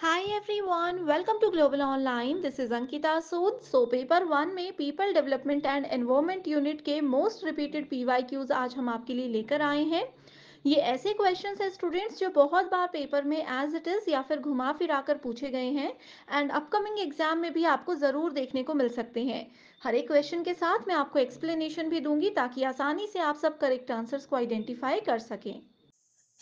Hi everyone welcome to global online this is Ankita Sood so paper one में people development and environment unit के most repeated PYQs आज हम आपके लिए लेकर आए हैं ये ऐसे क्वेश्चन है स्टूडेंट्स जो बहुत बार पेपर में एज इट इज या फिर घुमा फिरा कर पूछे गए हैं एंड अपकमिंग एग्जाम में भी आपको जरूर देखने को मिल सकते हैं हर एक क्वेश्चन के साथ मैं आपको एक्सप्लेनेशन भी दूंगी ताकि आसानी से आप सब करेक्ट आंसर्स को आइडेंटिफाई कर सकें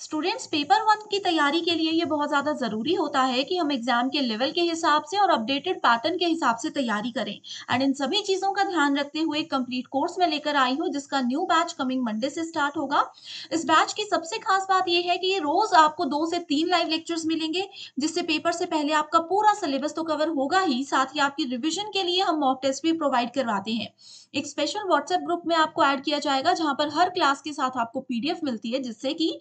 स्टूडेंट्स पेपर वन की तैयारी के लिए ये बहुत ज़्यादा ज़रूरी होता है कि हम एग्जाम के लेवल के हिसाब से और अपडेटेड पैटर्न के हिसाब से तैयारी करें एंड इन सभी चीज़ों का ध्यान रखते हुए कंप्लीट कोर्स में लेकर आई हूँ जिसका न्यू बैच कमिंग मंडे से स्टार्ट होगा इस बैच की सबसे खास बात यह है कि ये रोज़ आपको दो से तीन लाइव लेक्चर्स मिलेंगे जिससे पेपर से पहले आपका पूरा सिलेबस तो कवर होगा ही साथ ही आपकी रिविजन के लिए हम मॉक टेस्ट भी प्रोवाइड करवाते हैं एक स्पेशल व्हाट्सएप ग्रुप में आपको ऐड किया जाएगा जहाँ पर हर क्लास के साथ आपको पीडीएफ मिलती है जिससे कि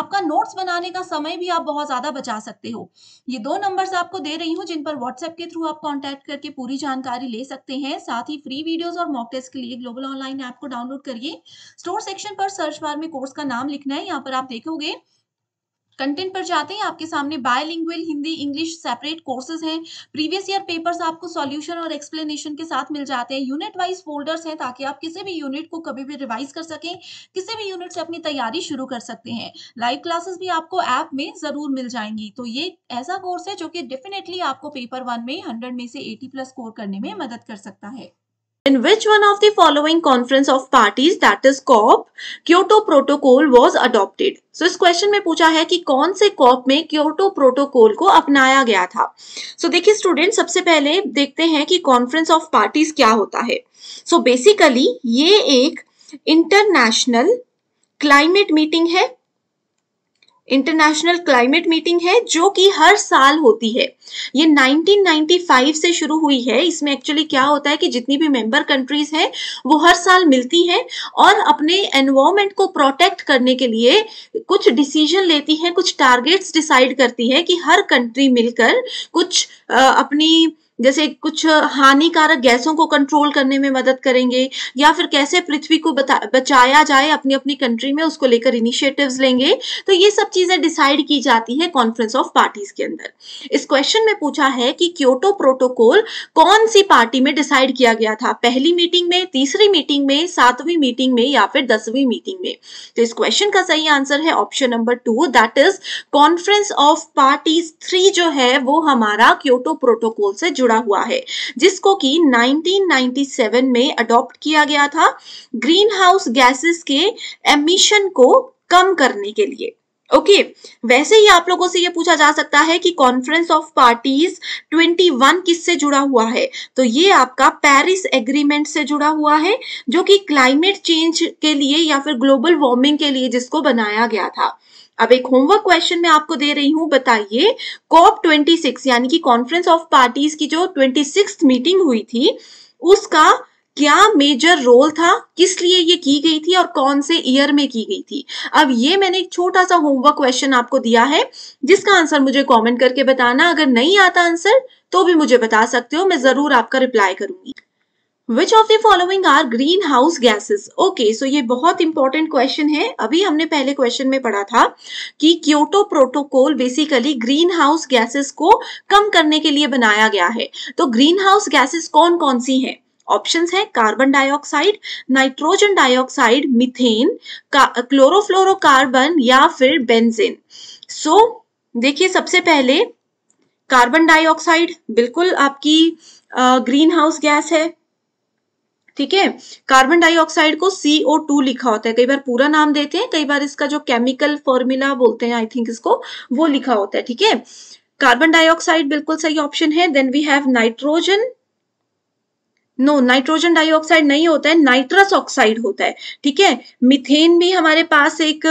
आपका नोट्स बनाने का समय भी आप बहुत ज्यादा बचा सकते हो ये दो नंबर्स आपको दे रही हूँ जिन पर व्हाट्सएप के थ्रू आप कॉन्टैक्ट करके पूरी जानकारी ले सकते हैं साथ ही फ्री वीडियोज और मॉक टेस्ट के लिए ग्लोबल ऑनलाइन ऐप को डाउनलोड करिए स्टोर सेक्शन पर सर्च बार में कोर्स का नाम लिखना है यहाँ पर आप देखोगे कंटेंट पर जाते हैं आपके सामने bilingual Hindi English separate courses हैं प्रीवियस ईयर पेपर्स आपको सॉल्यूशन और एक्सप्लेनेशन के साथ मिल जाते हैं यूनिट वाइज फोल्डर्स हैं ताकि आप किसी भी यूनिट को कभी भी रिवाइज कर सकें किसी भी यूनिट से अपनी तैयारी शुरू कर सकते हैं लाइव क्लासेस भी आपको ऐप आप में जरूर मिल जाएंगी तो ये ऐसा कोर्स है जो कि डेफिनेटली आपको पेपर वन में हंड्रेड में से एटी प्लस स्कोर करने में मदद कर सकता है in which one of the following conference of parties that is COP Kyoto Protocol was adopted. So इस क्वेश्चन में पूछा है कि कौन से कॉप में क्योटो प्रोटोकॉल को अपनाया गया था सो so, देखिए स्टूडेंट सबसे पहले देखते हैं कि कॉन्फ्रेंस ऑफ पार्टीज क्या होता है सो so, बेसिकली ये एक इंटरनेशनल क्लाइमेट मीटिंग है इंटरनेशनल क्लाइमेट मीटिंग है जो कि हर साल होती है ये 1995 से शुरू हुई है इसमें एक्चुअली क्या होता है कि जितनी भी मेंबर कंट्रीज हैं वो हर साल मिलती हैं और अपने एनवायरमेंट को प्रोटेक्ट करने के लिए कुछ डिसीजन लेती हैं कुछ टारगेट्स डिसाइड करती है कि हर कंट्री मिलकर कुछ अपनी जैसे कुछ हानिकारक गैसों को कंट्रोल करने में मदद करेंगे या फिर कैसे पृथ्वी को बचाया जाए अपनी अपनी कंट्री में उसको लेकर इनिशिएटिव्स लेंगे तो ये सब चीजें डिसाइड की जाती है कॉन्फ्रेंस ऑफ पार्टीज के अंदर इस क्वेश्चन में पूछा है कि क्योटो प्रोटोकॉल कौन सी पार्टी में डिसाइड किया गया था पहली मीटिंग में तीसरी मीटिंग में सातवीं मीटिंग में या फिर दसवीं मीटिंग में तो इस क्वेश्चन का सही आंसर है option number two that is conference of parties three जो है वो हमारा क्योटो प्रोटोकॉल से जुड़ा जुड़ा हुआ है जिसको कि 1997 में अडॉप्ट किया गया था ग्रीन हाउस गैसेस के एमिशन को कम करने के लिए ओके okay, वैसे ही आप लोगों से ये पूछा जा सकता है कि कॉन्फ्रेंस ऑफ पार्टीज 21 किससे जुड़ा हुआ है तो ये आपका पेरिस एग्रीमेंट से जुड़ा हुआ है जो कि क्लाइमेट चेंज के लिए या फिर ग्लोबल वार्मिंग के लिए जिसको बनाया गया था अब एक होमवर्क क्वेश्चन मैं आपको दे रही हूँ बताइए कॉप 26 यानी कि कॉन्फ्रेंस ऑफ पार्टीज की जो 26 मीटिंग हुई थी उसका क्या मेजर रोल था किस लिए ये की गई थी और कौन से ईयर में की गई थी अब ये मैंने एक छोटा सा होमवर्क क्वेश्चन आपको दिया है जिसका आंसर मुझे कमेंट करके बताना अगर नहीं आता आंसर तो भी मुझे बता सकते हो मैं जरूर आपका रिप्लाई करूंगी which of the following are greenhouse gases okay so ये बहुत इंपॉर्टेंट क्वेश्चन है अभी हमने पहले क्वेश्चन में पढ़ा था कि Kyoto protocol basically greenhouse gases को कम करने के लिए बनाया गया है तो ग्रीन हाउस गैसेस कौन कौन सी हैं ऑप्शन है carbon dioxide nitrogen dioxide methane chlorofluorocarbon या फिर बेंजिन सो so, देखिए सबसे पहले कार्बन डाइऑक्साइड बिल्कुल आपकी ग्रीन हाउस गैस है ठीक है कार्बन डाइऑक्साइड को सीओ टू लिखा होता है कई बार पूरा नाम देते हैं कई बार इसका जो केमिकल फॉर्मूला बोलते हैं आई थिंक इसको वो लिखा होता है ठीक है कार्बन डाइऑक्साइड बिल्कुल सही ऑप्शन है then we have nitrogen no nitrogen dioxide नहीं होता है नाइट्रस ऑक्साइड होता है ठीक है मिथेन भी हमारे पास एक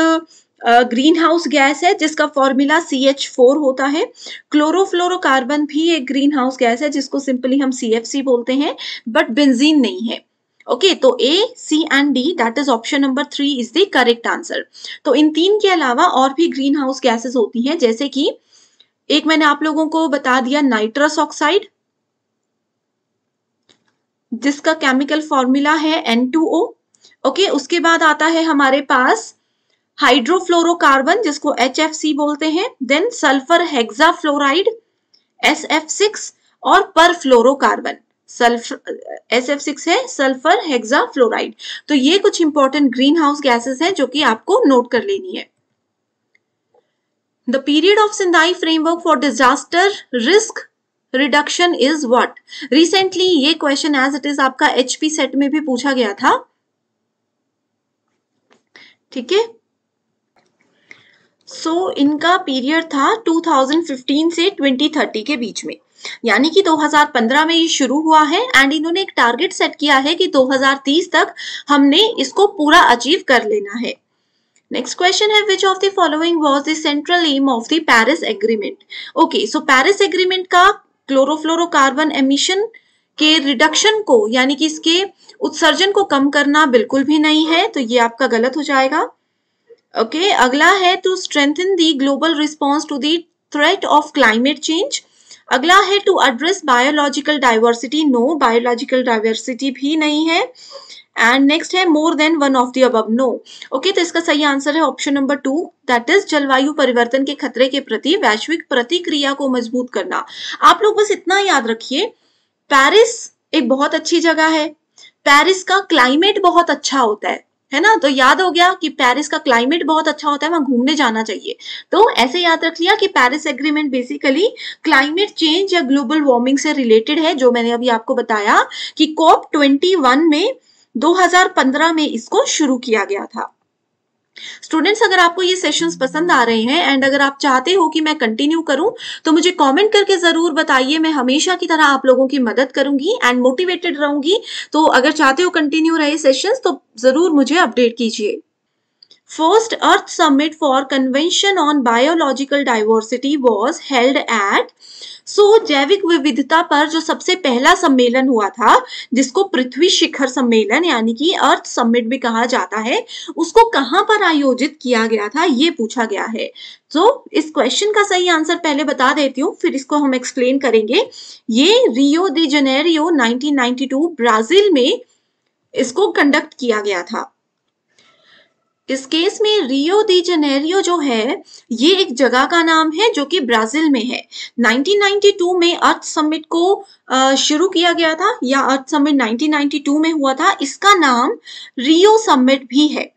ग्रीन हाउस गैस है जिसका फॉर्मूला सी एच फोर होता है क्लोरोफ्लोरोकार्बन भी एक ग्रीन हाउस गैस है जिसको सिंपली हम सी एफ सी बोलते हैं बट बेंजीन नहीं है ओके तो A C and D that is option number three is the correct answer तो इन तीन के अलावा और भी ग्रीन हाउस गैसेज होती हैं जैसे कि एक मैंने आप लोगों को बता दिया नाइट्रस ऑक्साइड जिसका केमिकल फॉर्मूला है N2O ओके उसके बाद आता है हमारे पास हाइड्रोफ्लोरोकार्बन जिसको HFC बोलते हैं then sulphur hexa fluoride SF6 और परफ्लोरोकार्बन सल्फर SF6 है सल्फर हेक्सा फ्लोराइड तो ये कुछ इंपॉर्टेंट ग्रीन हाउस गैसेस हैं जो कि आपको नोट कर लेनी है the period of Sendai framework for disaster risk reduction is what recently ये क्वेश्चन एज इट इज आपका एचपी सेट में भी पूछा गया था ठीक है सो इनका पीरियड था 2015 से 2030 के बीच में यानी कि 2015 में ये शुरू हुआ है एंड इन्होंने एक टारगेट सेट किया है कि 2030 तक हमने इसको पूरा अचीव कर लेना है नेक्स्ट क्वेश्चन है which of the following the central aim of the Paris agreement okay so Paris agreement का क्लोरोफ्लोरोकार्बन एमिशन के रिडक्शन को यानी कि इसके उत्सर्जन को कम करना बिल्कुल भी नहीं है तो ये आपका गलत हो जाएगा ओके okay, अगला है to strengthen the global response to the threat of climate change अगला है to address biological diversity no biological diversity भी नहीं है एंड नेक्स्ट है more than one of the above no okay तो इसका सही आंसर है option number two that is जलवायु परिवर्तन के खतरे के प्रति वैश्विक प्रतिक्रिया को मजबूत करना आप लोग बस इतना याद रखिए पेरिस एक बहुत अच्छी जगह है पेरिस का क्लाइमेट बहुत अच्छा होता है है ना तो याद हो गया कि पेरिस का क्लाइमेट बहुत अच्छा होता है वहां घूमने जाना चाहिए तो ऐसे याद रख लिया कि Paris agreement basically climate change या ग्लोबल वार्मिंग से रिलेटेड है जो मैंने अभी आपको बताया कि कॉप ट्वेंटी में 2015 में इसको शुरू किया गया था स्टूडेंट्स अगर आपको ये सेशंस पसंद आ रहे हैं एंड अगर आप चाहते हो कि मैं कंटिन्यू करूं तो मुझे कमेंट करके जरूर बताइए मैं हमेशा की तरह आप लोगों की मदद करूंगी एंड मोटिवेटेड रहूंगी तो अगर चाहते हो कंटिन्यू रहे सेशंस तो जरूर मुझे अपडेट कीजिए first earth summit for convention on biological diversity was held at so जैविक विविधता पर जो सबसे पहला सम्मेलन हुआ था जिसको पृथ्वी शिखर सम्मेलन यानी कि अर्थ समिट भी कहा जाता है उसको कहाँ पर आयोजित किया गया था ये पूछा गया है तो so, इस क्वेश्चन का सही आंसर पहले बता देती हूँ फिर इसको हम एक्सप्लेन करेंगे ये Rio de Janeiro nineteen Brazil में इसको कंडक्ट किया गया था इस केस में रियो दी जनेरियो जो है ये एक जगह का नाम है जो कि ब्राजील में है 1992 में अर्थ समिट को शुरू किया गया था या अर्थ समिट 1992 में हुआ था इसका नाम रियो समिट भी है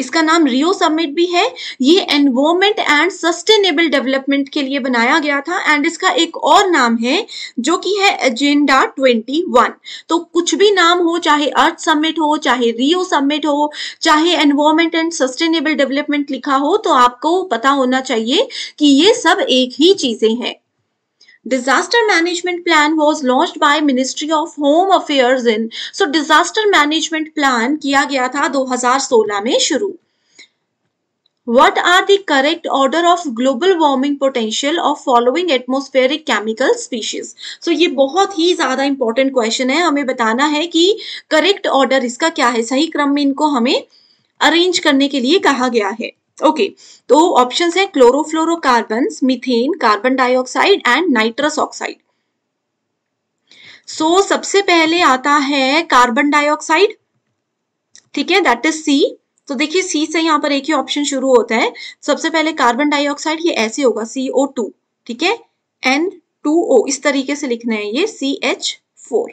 इसका नाम रियो समिट भी है ये एनवोमेंट एंड सस्टेनेबल डेवलपमेंट के लिए बनाया गया था एंड इसका एक और नाम है जो कि है एजेंडा 21 तो कुछ भी नाम हो चाहे अर्थ समिट हो चाहे रियो समिट हो चाहे एनवोमेंट एंड सस्टेनेबल डेवलपमेंट लिखा हो तो आपको पता होना चाहिए कि ये सब एक ही चीजें हैं disaster management plan was launched by ministry of home affairs in so disaster management plan kiya gaya tha 2016 mein shuru What are the correct order of global warming potential of following atmospheric chemical species? So ye bahut hi zyada important question hai hame batana hai ki correct order iska kya hai sahi kram mein inko hame arrange karne ke liye kaha gaya hai okay okay, तो options हैं chlorofluorocarbon methane carbon dioxide and nitrous oxide so सबसे पहले आता है carbon dioxide ठीक है that is सी तो देखिए सी से यहां पर एक ही ऑप्शन शुरू होता है सबसे पहले कार्बन डाइऑक्साइड ये ऐसे होगा सी ओ टू ठीक है एन टू ओ इस तरीके से लिखना है ये C H four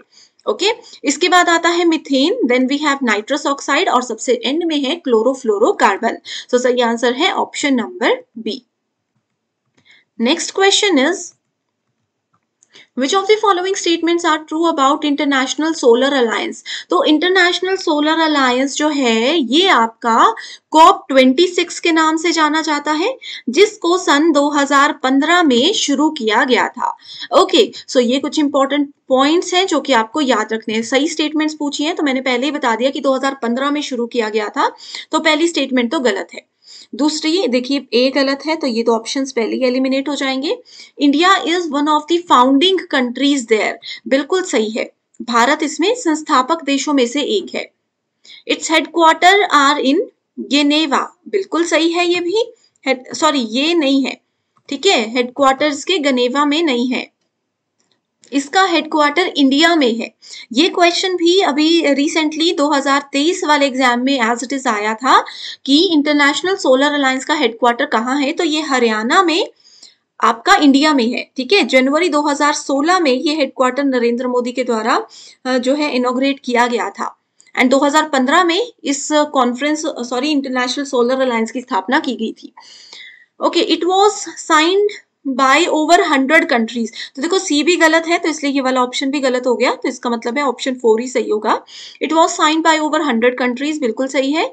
okay okay? इसके बाद आता है methane then we have nitrous oxide और सबसे एंड में है क्लोरोफ्लोरोकार्बन सो सही आंसर है option number B next question is Which of the following statements are true about International Solar Alliance? तो International Solar Alliance जो है ये आपका कॉप 26 के नाम से जाना जाता है जिसको सन 2015 में शुरू किया गया था ओके okay, सो so ये कुछ इंपॉर्टेंट पॉइंट्स हैं जो कि आपको याद रखने हैं सही स्टेटमेंट्स पूछी हैं तो मैंने पहले ही बता दिया कि 2015 में शुरू किया गया था तो पहली स्टेटमेंट तो गलत है दूसरी देखिए ए गलत है तो ये तो ऑप्शन पहले ही एलिमिनेट हो जाएंगे India is one of the founding countries there बिल्कुल सही है भारत इसमें संस्थापक देशों में से एक है its headquarter are in Geneva बिल्कुल सही है ये भी सॉरी ये नहीं है ठीक है हेडक्वार्टर्स के गनेवा में नहीं है इसका हेडक्वार्टर इंडिया में है ये क्वेश्चन भी अभी रिसेंटली 2023 वाले एग्जाम में एज इट इज आया था कि इंटरनेशनल सोलर अलायंस का हेडक्वार्टर कहाँ है तो ये हरियाणा में आपका इंडिया में है ठीक है जनवरी 2016 में ये हेडक्वार्टर नरेंद्र मोदी के द्वारा जो है इनोग्रेट किया गया था एंड 2015 में इस conference sorry international solar alliance की स्थापना की गई थी okay it was signed by over hundred countries तो देखो सी भी गलत है तो इसलिए ये वाला ऑप्शन भी गलत हो गया तो इसका मतलब है ऑप्शन फोर ही सही होगा it was sign by over hundred countries बिल्कुल सही है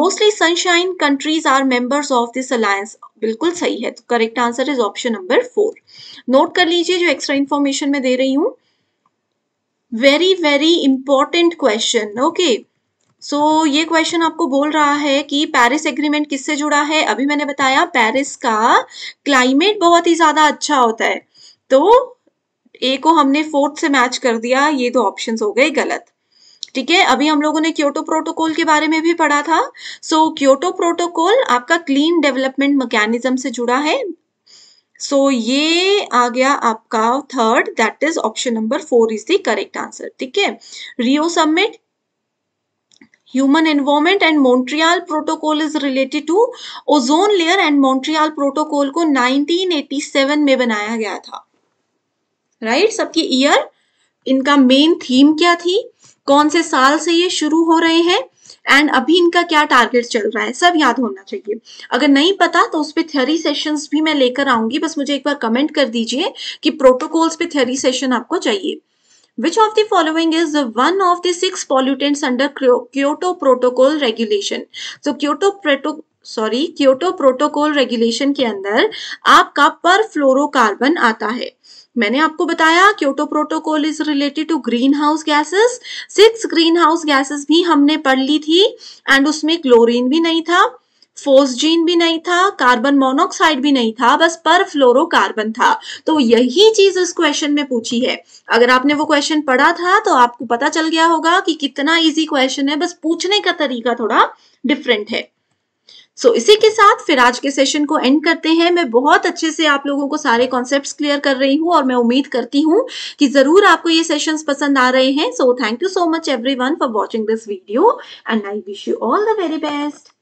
mostly sunshine countries are members of this alliance बिल्कुल सही है तो correct answer is option number four note कर लीजिए जो एक्स्ट्रा इंफॉर्मेशन मैं दे रही हूँ very very important question okay so so, ये क्वेश्चन आपको बोल रहा है कि पेरिस एग्रीमेंट किससे जुड़ा है अभी मैंने बताया पेरिस का क्लाइमेट बहुत ही ज़्यादा अच्छा होता है तो ए को हमने फोर्थ से मैच कर दिया ये दो ऑप्शन हो गए गलत ठीक है अभी हम लोगों ने क्योटो प्रोटोकॉल के बारे में भी पढ़ा था सो so, क्योटो प्रोटोकॉल आपका क्लीन डेवलपमेंट मैकेनिज्म से जुड़ा है सो so, ये आ गया आपका third that is option number four is the correct answer ठीक है Rio summit human environment and Montreal Protocol is related to ozone layer and Montreal Protocol को 1987 में बनाया गया था राइट right? सबकी ईयर इनका मेन थीम क्या थी कौन से साल से ये शुरू हो रहे हैं एंड अभी इनका क्या टारगेट चल रहा है सब याद होना चाहिए अगर नहीं पता तो उस पर थ्योरी सेशंस भी मैं लेकर आऊंगी बस मुझे एक बार कमेंट कर दीजिए कि प्रोटोकॉल्स पे थ्योरी सेशन आपको चाहिए Which of the following is one of the six pollutants under Kyoto Protocol regulation? So Kyoto Protocol sorry Kyoto protocol regulation के अंदर आपका पर फ्लोरोकार्बन आता है मैंने आपको बताया Kyoto protocol is related to greenhouse gases six greenhouse gases भी हमने पढ़ ली थी एंड उसमें क्लोरीन भी नहीं था फोसजीन भी नहीं था कार्बन मोनोक्साइड भी नहीं था बस पर फ्लोरोकार्बन था तो यही चीज इस क्वेश्चन में पूछी है अगर आपने वो क्वेश्चन पढ़ा था तो आपको पता चल गया होगा कि कितना इजी क्वेश्चन है बस पूछने का तरीका थोड़ा डिफरेंट है सो so, इसी के साथ फिर आज के सेशन को एंड करते हैं मैं बहुत अच्छे से आप लोगों को सारे कॉन्सेप्ट्स क्लियर कर रही हूँ और मैं उम्मीद करती हूँ कि जरूर आपको ये सेशंस पसंद आ रहे हैं so thank you so much everyone for watching this video and I wish you all the very best